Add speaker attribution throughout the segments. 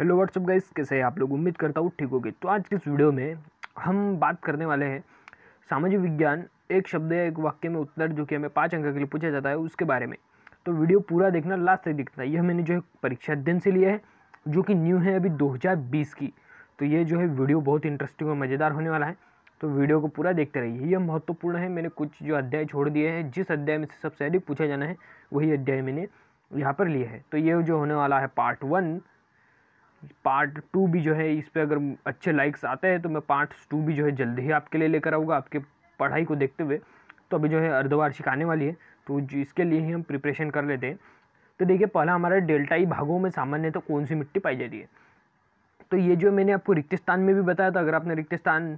Speaker 1: hello what's up guys कैसे हैं आप लोग उम्मीद करता हूँ ठीक होगी तो आज के इस वीडियो में हम बात करने वाले हैं सामाजिक विज्ञान एक शब्द या एक वाक्य में उत्तर जो कि हमें पाँच अंक के लिए पूछा जाता है उसके बारे में तो वीडियो पूरा देखना लास्ट तक दिखता है यह मैंने जो है परीक्षा अध्ययन से लिया है जो कि न्यू है अभी दो की तो ये जो है वीडियो बहुत इंटरेस्टिंग और मज़ेदार होने वाला है तो वीडियो को पूरा देखते रहिए यह महत्वपूर्ण है मैंने कुछ जो अध्याय छोड़ दिए हैं जिस अध्याय में से सबसे अधिक पूछा जाना है वही अध्याय मैंने यहाँ पर लिया है तो ये जो होने वाला है पार्ट वन पार्ट टू भी जो है इस पर अगर अच्छे लाइक्स आते हैं तो मैं पार्ट टू भी जो है जल्दी ही आपके लिए लेकर आऊँगा आपके पढ़ाई को देखते हुए तो अभी जो है अर्धवार्षिक आने वाली है तो इसके लिए ही हम प्रिपरेशन कर लेते हैं तो देखिए पहला हमारा डेल्टाई e भागों में सामान्यतः तो कौन सी मिट्टी पाई जाती है तो ये जो मैंने आपको रिक्तिस्तान में भी बताया था अगर आपने रिक्तिस्तान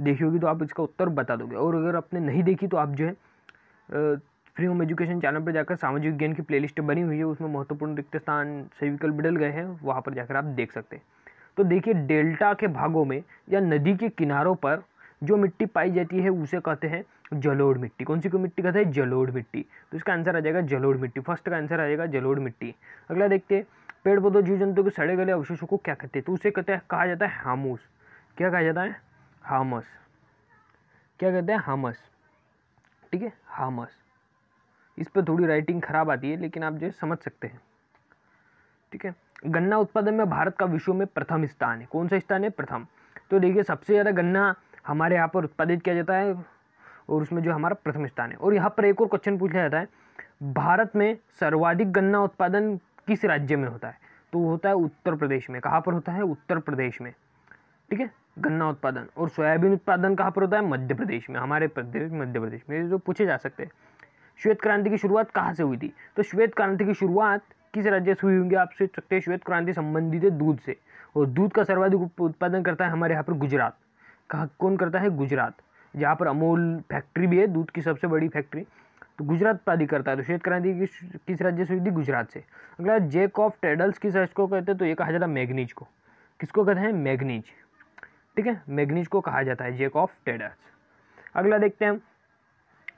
Speaker 1: देखी होगी तो आप इसका उत्तर बता दोगे और अगर आपने नहीं देखी तो आप जो है फ्री होम एजुकेशन चैनल पर जाकर सामाजिक विज्ञान की प्लेलिस्ट बनी हुई है उसमें महत्वपूर्ण रिक्त स्थान से विकल्प बिडल गए हैं वहाँ पर जाकर आप देख सकते हैं तो देखिए डेल्टा के भागों में या नदी के किनारों पर जो मिट्टी पाई जाती है उसे कहते हैं जलोड़ मिट्टी कौन सी को मिट्टी कहते हैं जलोड़ मिट्टी तो इसका आंसर आ जाएगा जलोड़ मिट्टी फर्स्ट का आंसर आ जाएगा जलोड़ मिट्टी अगला देखते हैं पेड़ पौधों जीव जंतु के सड़े गले अवशेषों को क्या कहते हैं तो उसे कहते हैं कहा जाता है हामूस क्या कहा जाता है हामस क्या कहते हैं हामस ठीक है हामस इस पर थोड़ी राइटिंग खराब आती है लेकिन आप जो समझ सकते हैं ठीक है गन्ना उत्पादन में भारत का विश्व में प्रथम स्थान है कौन सा स्थान है प्रथम तो देखिए सबसे ज़्यादा गन्ना हमारे यहाँ पर उत्पादित किया जाता है और उसमें जो हमारा प्रथम स्थान है और यहाँ पर एक और क्वेश्चन पूछा जाता है भारत में सर्वाधिक गन्ना उत्पादन किस राज्य में होता है तो होता है उत्तर प्रदेश में कहाँ पर होता है उत्तर प्रदेश में ठीक है गन्ना उत्पादन और सोयाबीन उत्पादन कहाँ पर होता है मध्य प्रदेश में हमारे प्रदेश मध्य प्रदेश में जो पूछे जा सकते हैं श्वेत क्रांति की शुरुआत कहाँ से हुई थी तो श्वेत क्रांति की शुरुआत किस राज्य से हुई होंगी आप सोच सकते हैं श्वेत क्रांति संबंधित है दूध से और दूध का सर्वाधिक उत्पादन करता है हमारे यहाँ पर गुजरात कहाँ कौन करता है गुजरात जहाँ पर अमूल फैक्ट्री भी है दूध की सबसे बड़ी फैक्ट्री तो गुजरात पादी करता है तो श्वेत क्रांति की किस राज्य से हुई थी गुजरात से अगला जेक ऑफ टेडल्स किस राज्य को कहते हैं तो ये कहा जाता है मैगनीज को किसको कहते हैं मैग्नीज ठीक है मैगनीज को कहा जाता है जेक ऑफ टेडल्स अगला देखते हैं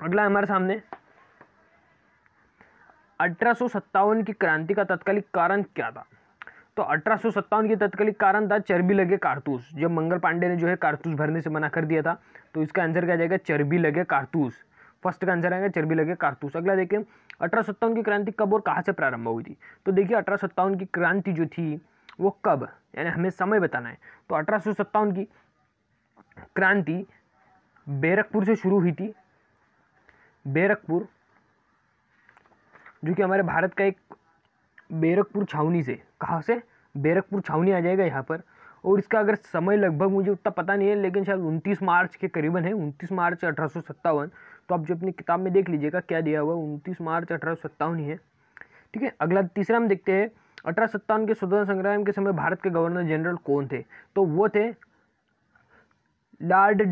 Speaker 1: अगला हमारे सामने अठारह की क्रांति का तत्कालिक कारण क्या था तो अठारह के तत्कालिक कारण था चर्बी लगे कारतूस जब मंगल पांडे ने जो है कारतूस भरने से मना कर दिया था तो इसका आंसर क्या जाएगा चर्बी लगे कारतूस फर्स्ट का आंसर आएगा चर्बी लगे कारतूस अगला देखें अठारह की क्रांति कब और कहाँ से प्रारंभ हुई थी तो देखिए अठारह की क्रांति जो थी वो कब यानी हमें समय बताना है तो अठारह की क्रांति बैरकपुर से शुरू हुई थी बैरकपुर जो कि हमारे भारत का एक बैरकपुर छावनी से कहाँ से बैरकपुर छावनी आ जाएगा यहाँ पर और इसका अगर समय लगभग मुझे उतना पता नहीं है लेकिन शायद उनतीस मार्च के करीबन है उनतीस मार्च अठारह तो आप जो अपनी किताब में देख लीजिएगा क्या दिया हुआ उनतीस मार्च अठारह ही है ठीक है अगला तीसरा हम देखते हैं अठारह सत्तावन के स्वतंत्र संग्राम के समय भारत के गवर्नर जनरल कौन थे तो वो थे लार्ड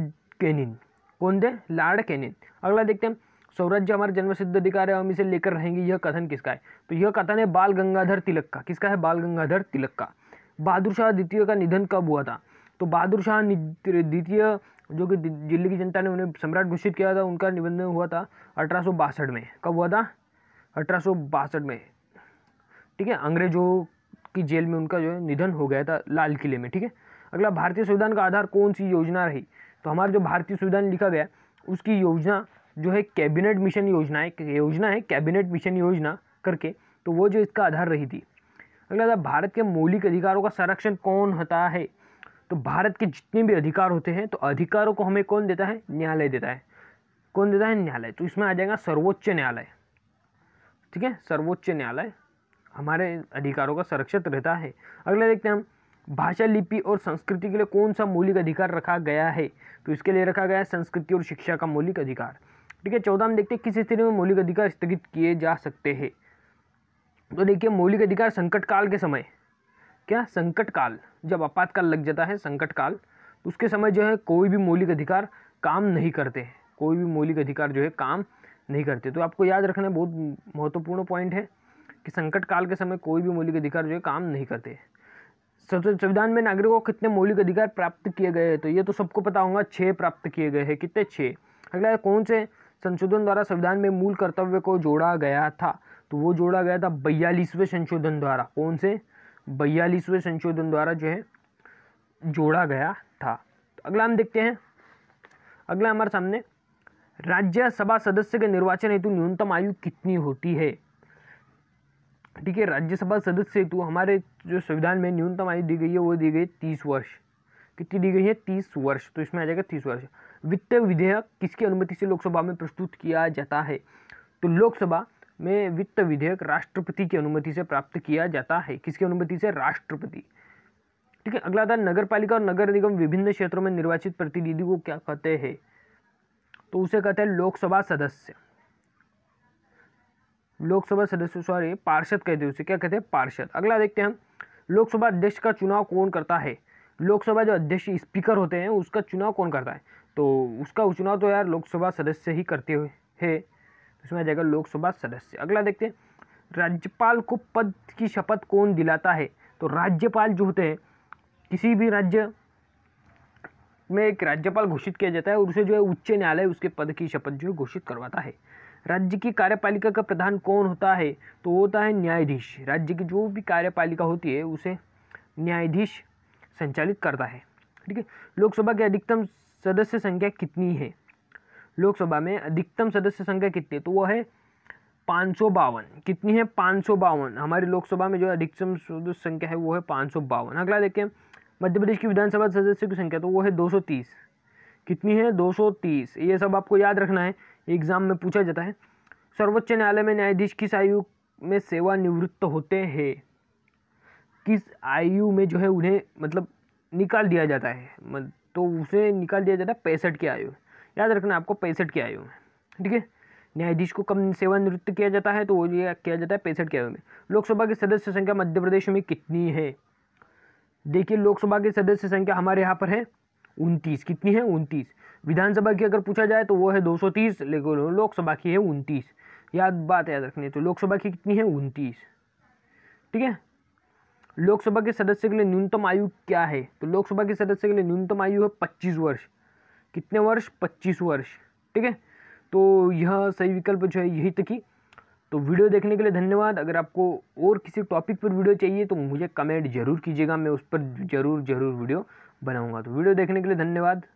Speaker 1: कैनिन कौन थे लार्ड कैनिन अगला देखते हैं स्वराज्य हमारा सिद्ध अधिकार है हम इसे लेकर रहेंगे यह कथन किसका है तो यह कथन है बाल गंगाधर तिलक का किसका है बाल गंगाधर तिलक का बहादुर शाह द्वितीय का निधन कब हुआ था तो बहादुर शाह द्वितीय जो कि दिल्ली की जनता ने उन्हें सम्राट घोषित किया था उनका निबंधन हुआ था अठारह में कब हुआ था अठारह में ठीक है अंग्रेजों की जेल में उनका जो है निधन हो गया था लाल किले में ठीक है अगला भारतीय संविधान का आधार कौन सी योजना रही तो हमारा जो भारतीय संविधान लिखा गया उसकी योजना जो है कैबिनेट मिशन योजना है योजना है कैबिनेट मिशन योजना करके तो वो जो इसका आधार रही थी अगला था भारत के मौलिक अधिकारों का संरक्षण कौन होता है तो भारत के जितने भी अधिकार होते हैं तो अधिकारों को हमें कौन देता है न्यायालय देता है कौन देता है न्यायालय तो इसमें आ जाएगा सर्वोच्च न्यायालय ठीक है सर्वोच्च न्यायालय हमारे अधिकारों का संरक्षित रहता है अगला देखते हैं हम भाषा लिपि और संस्कृति के लिए कौन सा मौलिक अधिकार रखा गया है तो इसके लिए रखा गया है संस्कृति और शिक्षा का मौलिक अधिकार ठीक है चौदह में देखते हैं किस स्थिति में मौलिक अधिकार स्थगित किए जा सकते हैं तो देखिए मौलिक अधिकार संकट काल के समय क्या संकट काल जब आपातकाल लग जाता है संकट काल तो उसके समय जो है कोई भी मौलिक अधिकार काम नहीं करते कोई भी मौलिक अधिकार जो है काम नहीं करते तो आपको याद रखना बहुत महत्वपूर्ण पॉइंट है कि संकट काल के समय कोई भी मौलिक अधिकार जो है काम नहीं करते संविधान में नागरिकों को कितने मौलिक अधिकार प्राप्त किए गए हैं तो ये तो सबको पता होगा छः प्राप्त किए गए हैं कितने छः अगला कौन से संशोधन द्वारा संविधान में मूल कर्तव्य को जोड़ा गया था तो वो जोड़ा गया था बयालीसवें संशोधन द्वारा कौन से बयालीसवें संशोधन द्वारा जो है जोड़ा गया था तो अगला हम देखते हैं अगला हमारे सामने राज्यसभा सदस्य के निर्वाचन हेतु न्यूनतम आयु कितनी होती है ठीक है राज्यसभा सदस्य हेतु हमारे जो संविधान में न्यूनतम आयु दी गई है वो दी गई तीस वर्ष कितनी दी गई है तीस वर्ष तो इसमें आ जाएगा तीस वर्ष वित्त विधेयक किसकी अनुमति से लोकसभा में प्रस्तुत किया जाता है तो लोकसभा में वित्त विधेयक राष्ट्रपति की अनुमति से प्राप्त किया जाता है किसकी अनुमति से राष्ट्रपति ठीक है अगला था नगर पालिका और नगर निगम विभिन्न क्षेत्रों में निर्वाचित प्रतिनिधि को क्या कहते हैं तो उसे कहते हैं लोकसभा सदस्य लोकसभा सदस्य सॉरी पार्षद कहते हैं उसे क्या कहते हैं पार्षद अगला देखते हैं हम लोकसभा अध्यक्ष का चुनाव कौन करता है लोकसभा जो अध्यक्ष स्पीकर होते हैं उसका चुनाव कौन करता है तो उसका चुनाव तो यार लोकसभा सदस्य ही करते हुए है इसमें तो आ जाएगा लोकसभा सदस्य अगला देखते हैं राज्यपाल को पद की शपथ कौन दिलाता है तो राज्यपाल जो होते हैं किसी भी राज्य में एक राज्यपाल घोषित किया जाता है और उसे जो है उच्च न्यायालय उसके पद की शपथ जो है घोषित करवाता है राज्य की कार्यपालिका का प्रधान कौन होता है तो होता है न्यायाधीश राज्य की जो भी कार्यपालिका होती है उसे न्यायाधीश संचालित करता है ठीक है लोकसभा की अधिकतम सदस्य संख्या कितनी है लोकसभा में अधिकतम सदस्य संख्या कितनी है तो वो है पाँच सौ बावन कितनी है पाँच सौ बावन हमारी लोकसभा में जो अधिकतम सदस्य संख्या है वो है पाँच सौ बावन अगला देखें मध्य प्रदेश की विधानसभा सदस्यों की संख्या तो वो है दो सौ तीस कितनी है दो सौ तीस ये सब आपको याद रखना है एग्ज़ाम में पूछा जाता है सर्वोच्च न्यायालय में न्यायाधीश किस आयु में सेवानिवृत्त होते हैं किस आयु में जो है उन्हें मतलब निकाल दिया जाता है तो उसे निकाल दिया जाता है पैंसठ की आयु याद रखना आपको पैंसठ की आयु में ठीक है न्यायाधीश को कम सेवानिवृत्त किया जाता है तो वो किया जाता है पैंसठ की आयु में लोकसभा की सदस्य संख्या मध्य प्रदेश में कितनी है देखिए लोकसभा की सदस्य संख्या हमारे यहाँ पर है उनतीस कितनी है उनतीस विधानसभा की अगर पूछा जाए तो वो है दो सौ तीस लेकिन लोकसभा की है उनतीस याद बात याद रखनी है तो लोकसभा की कितनी है उनतीस ठीक है लोकसभा के सदस्य के लिए न्यूनतम आयु क्या है तो लोकसभा के सदस्य के लिए न्यूनतम आयु है पच्चीस वर्ष कितने वर्ष पच्चीस वर्ष ठीक है तो यह सही विकल्प जो है यही ही तो वीडियो देखने के लिए धन्यवाद अगर आपको और किसी टॉपिक पर वीडियो चाहिए तो मुझे कमेंट जरूर कीजिएगा मैं उस पर जरूर जरूर वीडियो बनाऊंगा तो वीडियो देखने के लिए धन्यवाद